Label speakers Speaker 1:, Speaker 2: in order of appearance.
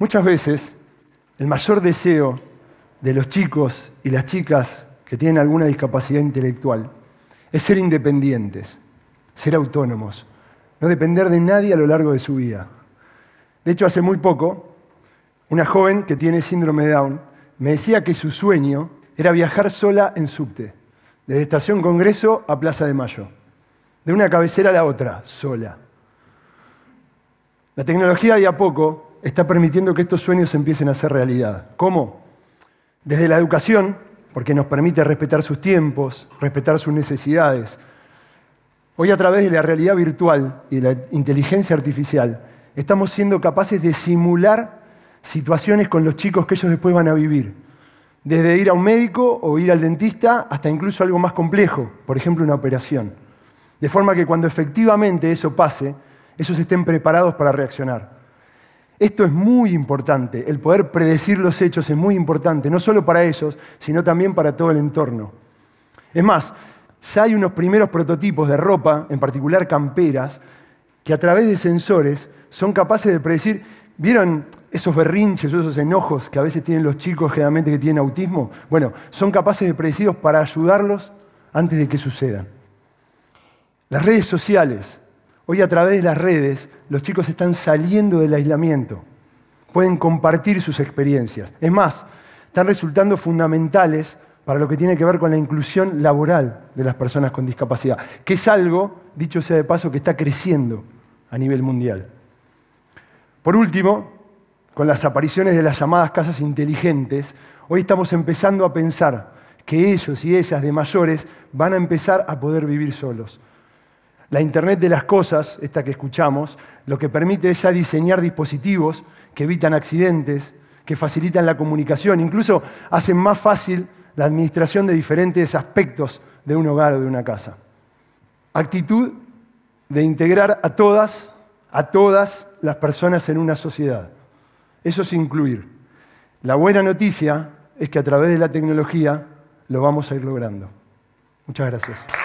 Speaker 1: Muchas veces el mayor deseo de los chicos y las chicas que tienen alguna discapacidad intelectual es ser independientes, ser autónomos, no depender de nadie a lo largo de su vida. De hecho, hace muy poco, una joven que tiene síndrome de Down me decía que su sueño era viajar sola en subte, desde Estación Congreso a Plaza de Mayo, de una cabecera a la otra, sola. La tecnología de a poco está permitiendo que estos sueños empiecen a ser realidad. ¿Cómo? Desde la educación, porque nos permite respetar sus tiempos, respetar sus necesidades. Hoy a través de la realidad virtual y la inteligencia artificial, estamos siendo capaces de simular situaciones con los chicos que ellos después van a vivir. Desde ir a un médico o ir al dentista hasta incluso algo más complejo, por ejemplo una operación. De forma que cuando efectivamente eso pase, ellos estén preparados para reaccionar. Esto es muy importante, el poder predecir los hechos es muy importante, no solo para ellos, sino también para todo el entorno. Es más, ya hay unos primeros prototipos de ropa, en particular camperas, que a través de sensores son capaces de predecir, ¿vieron esos berrinches, esos enojos que a veces tienen los chicos generalmente que tienen autismo? Bueno, son capaces de predecirlos para ayudarlos antes de que sucedan. Las redes sociales Hoy a través de las redes los chicos están saliendo del aislamiento, pueden compartir sus experiencias. Es más, están resultando fundamentales para lo que tiene que ver con la inclusión laboral de las personas con discapacidad, que es algo, dicho sea de paso, que está creciendo a nivel mundial. Por último, con las apariciones de las llamadas casas inteligentes, hoy estamos empezando a pensar que ellos y ellas de mayores van a empezar a poder vivir solos, la Internet de las Cosas, esta que escuchamos, lo que permite es ya diseñar dispositivos que evitan accidentes, que facilitan la comunicación, incluso hacen más fácil la administración de diferentes aspectos de un hogar o de una casa. Actitud de integrar a todas, a todas las personas en una sociedad. Eso es incluir. La buena noticia es que a través de la tecnología lo vamos a ir logrando. Muchas gracias.